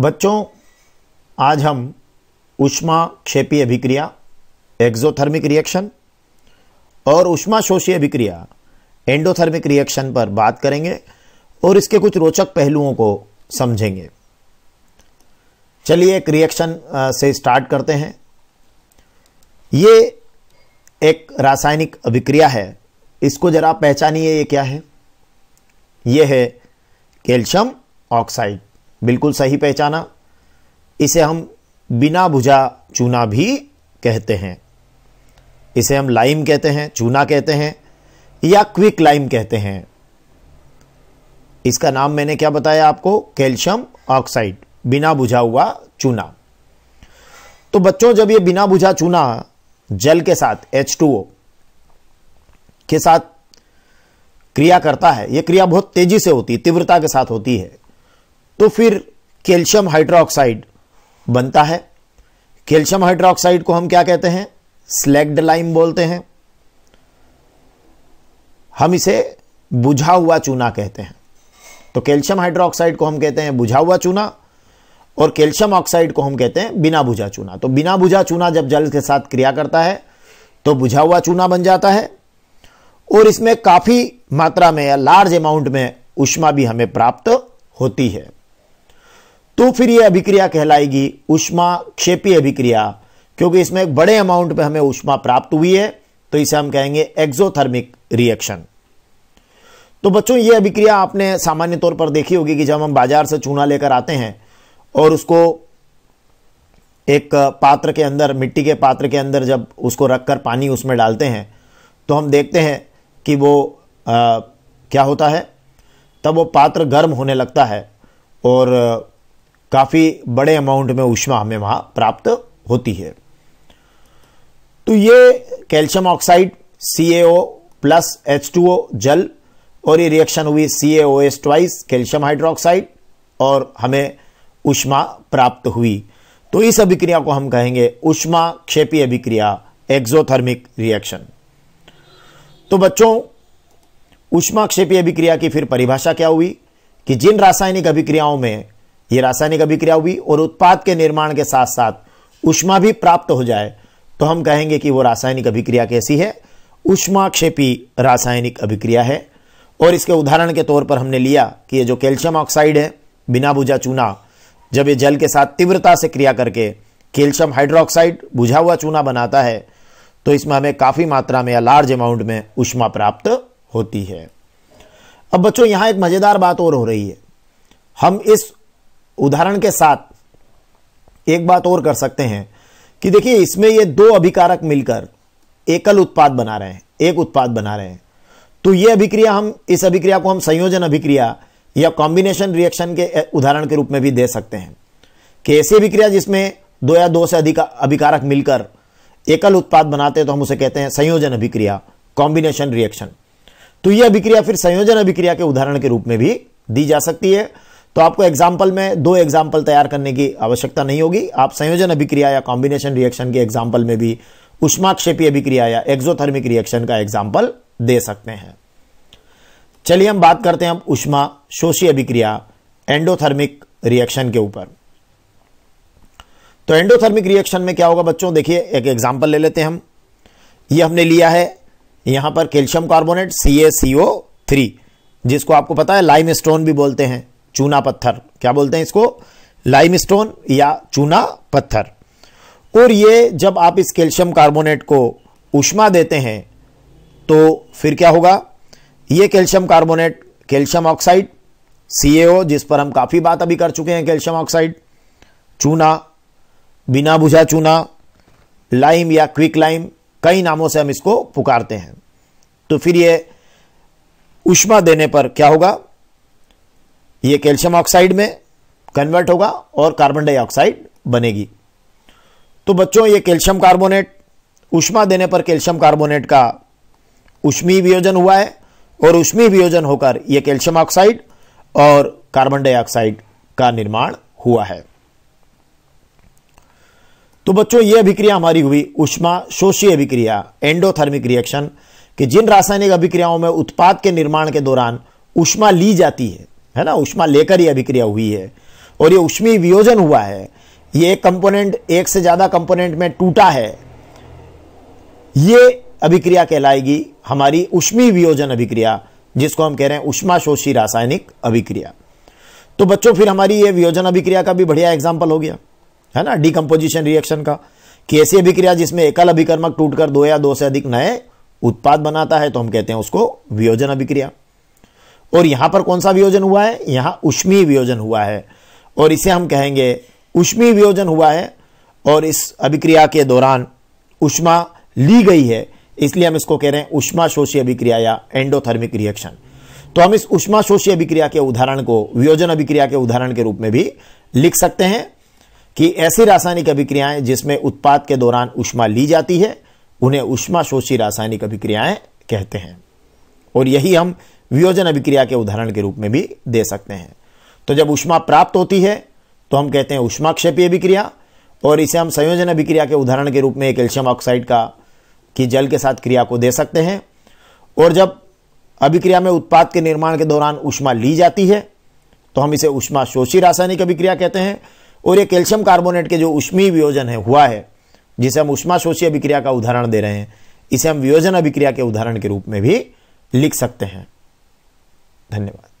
बच्चों आज हम उष्मा क्षेपी अभिक्रिया एक्जोथर्मिक रिएक्शन और उष्मा शोषी अभिक्रिया एंडोथर्मिक रिएक्शन पर बात करेंगे और इसके कुछ रोचक पहलुओं को समझेंगे चलिए एक रिएक्शन से स्टार्ट करते हैं ये एक रासायनिक अभिक्रिया है इसको जरा पहचानिए ये क्या है ये है कैल्शियम ऑक्साइड बिल्कुल सही पहचाना इसे हम बिना भुजा चूना भी कहते हैं इसे हम लाइम कहते हैं चूना कहते हैं या क्विक लाइम कहते हैं इसका नाम मैंने क्या बताया आपको कैल्शियम ऑक्साइड बिना बुझा हुआ चूना तो बच्चों जब ये बिना बुझा चूना जल के साथ H2O के साथ क्रिया करता है यह क्रिया बहुत तेजी से होती है तीव्रता के साथ होती है तो फिर कैल्शियम हाइड्रोक्साइड बनता है कैल्शियम हाइड्रोक्साइड को हम क्या कहते हैं स्लेक्ड लाइम बोलते हैं हम इसे बुझा हुआ चूना कहते हैं तो कैल्शियम हाइड्रोक्साइड को हम कहते हैं बुझा हुआ चूना और कैल्शियम ऑक्साइड को हम कहते हैं बिना बुझा चूना तो बिना बुझा चूना जब जल के साथ क्रिया करता है तो बुझा हुआ चूना बन जाता है और इसमें काफ़ी मात्रा में या लार्ज अमाउंट में उष्मा भी हमें प्राप्त होती है तो फिर यह अभिक्रिया कहलाएगी उष्मा क्षेपी अभिक्रिया क्योंकि इसमें एक बड़े अमाउंट में हमें उष्मा प्राप्त हुई है तो इसे हम कहेंगे एक्सोथर्मिक रिएक्शन तो बच्चों ये अभिक्रिया आपने सामान्य तौर पर देखी होगी कि जब हम बाजार से चूना लेकर आते हैं और उसको एक पात्र के अंदर मिट्टी के पात्र के अंदर जब उसको रखकर पानी उसमें डालते हैं तो हम देखते हैं कि वो आ, क्या होता है तब वो पात्र गर्म होने लगता है और काफ़ी बड़े अमाउंट में ऊष्मा हमें वहां प्राप्त होती है तो ये calcium oxide C plus H जल और ये रिएक्शन हुई C S twice calcium hydroxide और हमें उष्मा प्राप्त हुई तो इस अभिक्रिया को हम कहेंगे उष्मा क्षेपी अभिक्रिया एक्सोथर्मिक रिएक्शन तो बच्चों उष्मा क्षेपी अभिक्रिया की फिर परिभाषा क्या हुई कि जिन रासायनिक अभिक्रियाओं में ये रासायनिक अभिक्रिया हुई और उत्पाद के निर्माण के साथ साथ उष्मा भी प्राप्त हो जाए तो हम कहेंगे कि वो रासायनिक अभिक्रिया कैसी है उष्माक्षेपी रासायनिक अभिक्रिया है और इसके उदाहरण के तौर पर हमने लिया कि ये जो कैल्शियम ऑक्साइड है बिना बुझा चूना जब ये जल के साथ तीव्रता से क्रिया करके कैल्शियम हाइड्रोक्साइड बुझा हुआ चूना बनाता है तो इसमें हमें काफ़ी मात्रा में या लार्ज अमाउंट में उष्मा प्राप्त होती है अब बच्चों यहां एक मज़ेदार बात और हो रही है हम इस उदाहरण के साथ एक बात और कर सकते हैं कि देखिए इसमें ये दो अभिकारक मिलकर एकल उत्पाद बना रहे हैं एक उत्पाद बना रहे हैं तो ये अभिक्रिया हम इस अभिक्रिया को हम संयोजन अभिक्रिया या कॉम्बिनेशन रिएक्शन के उदाहरण के रूप में भी दे सकते हैं कि ऐसी अभिक्रिया जिसमें दो या दो से अधिक अभिकारक मिलकर एकल उत्पाद बनाते हैं तो हम उसे कहते हैं संयोजन अभिक्रिया कॉम्बिनेशन रिएक्शन तो यह अभिक्रिया फिर संयोजन अभिक्रिया के उदाहरण के रूप में भी दी जा सकती है तो आपको एग्जाम्पल में दो एग्जाम्पल तैयार करने की आवश्यकता नहीं होगी आप संयोजन अभिक्रिया या कॉम्बिनेशन रिएक्शन के एग्जाम्पल में भी उष्माक्षेपी अभिक्रिया या एक्सोथर्मिक रिएक्शन का एग्जाम्पल दे सकते हैं चलिए हम बात करते हैं अब उष्मा शोषी अभिक्रिया एंडोथर्मिक रिएक्शन के ऊपर तो एंडोथर्मिक रिएक्शन में क्या होगा बच्चों देखिए एक एग्जाम्पल ले लेते हैं हम ये हमने लिया है यहां पर calcium carbonate C A C O three जिसको आपको पता है लाइम स्टोन भी बोलते हैं चूना पत्थर क्या बोलते हैं इसको लाइम स्टोन या चूना पत्थर और ये जब आप इस कैल्शियम कार्बोनेट को उष्मा देते हैं तो फिर क्या होगा ये calcium carbonate calcium oxide C A O जिस पर हम काफ़ी बात अभी कर चुके हैं कैल्शियम ऑक्साइड चूना बिना बुझा चूना लाइम या क्विक लाइम कई नामों से हम इसको पुकारते हैं तो फिर ये उष्मा देने पर क्या होगा ये कैल्शियम ऑक्साइड में कन्वर्ट होगा और कार्बन डाइऑक्साइड बनेगी तो बच्चों ये कैल्शियम कार्बोनेट उष्मा देने पर कैल्शियम कार्बोनेट का उष्मी वियोजन हुआ है और उष्मी वियोजन होकर यह कैल्शियम ऑक्साइड और कार्बन डाइऑक्साइड का निर्माण हुआ है तो बच्चों यह अभिक्रिया हमारी हुई उष्मा शोषी अभिक्रिया एंडोथर्मिक रिएक्शन कि जिन रासायनिक अभिक्रियाओं में उत्पाद के निर्माण के दौरान उष्मा ली जाती है है ना उष्मा लेकर ही अभिक्रिया हुई है और ये उष्मी वियोजन हुआ है ये एक कंपोनेंट एक से ज़्यादा कंपोनेंट में टूटा है ये अभिक्रिया कहलाएगी हमारी उष्मी वियोजन अभिक्रिया जिसको हम कह रहे हैं उष्मा शोषी रासायनिक अभिक्रिया तो बच्चों फिर हमारी ये वियोजन अभिक्रिया का भी बढ़िया एग्जाम्पल हो गया है ना डीकम्पोजिशन रिएक्शन का कि ऐसी अभिक्रिया जिसमें एकल अभिकर्मक टूटकर दो या दो से अधिक नए उत्पाद बनाता है तो हम कहते हैं उसको वियोजन अभिक्रिया और यहां पर कौन सा वियोजन हुआ है यहां उष्मीय वियोजन हुआ है और इसे हम कहेंगे उष्मीय वियोजन हुआ है और इस अभिक्रिया के दौरान उष्मा ली गई है इसलिए हम इसको कह रहे हैं उष्मा शोषी अभिक्रिया या एंडोथर्मिक रिएक्शन तो हम इस उष्मा शोषी अभिक्रिया के उदाहरण को वियोजन अभिक्रिया के उदाहरण के रूप में भी लिख सकते हैं कि ऐसी रासायनिक अभिक्रियाएं जिसमें उत्पाद के दौरान उष्मा ली जाती है उन्हें उष्मा शोषी रासायनिक अभिक्रियाएं कहते हैं और यही हम वियोजन अभिक्रिया के उदाहरण के रूप में भी दे सकते हैं तो जब उष्मा प्राप्त होती है तो हम कहते हैं उष्माक्षेपी अभिक्रिया और इसे हम संयोजन अभिक्रिया के उदाहरण के रूप में कैल्शियम ऑक्साइड का की जल के साथ क्रिया को दे सकते हैं और जब अभिक्रिया में उत्पाद के निर्माण के दौरान उष्मा ली जाती है तो हम इसे उष्मा शोषी रासायनिक अभिक्रिया कहते हैं और ये कैल्शियम कार्बोनेट के जो उष्मीय वियोजन है हुआ है जिसे हम उष्मा शोषी अभिक्रिया का उदाहरण दे रहे हैं इसे हम वियोजन अभिक्रिया के उदाहरण के रूप में भी लिख सकते हैं धन्यवाद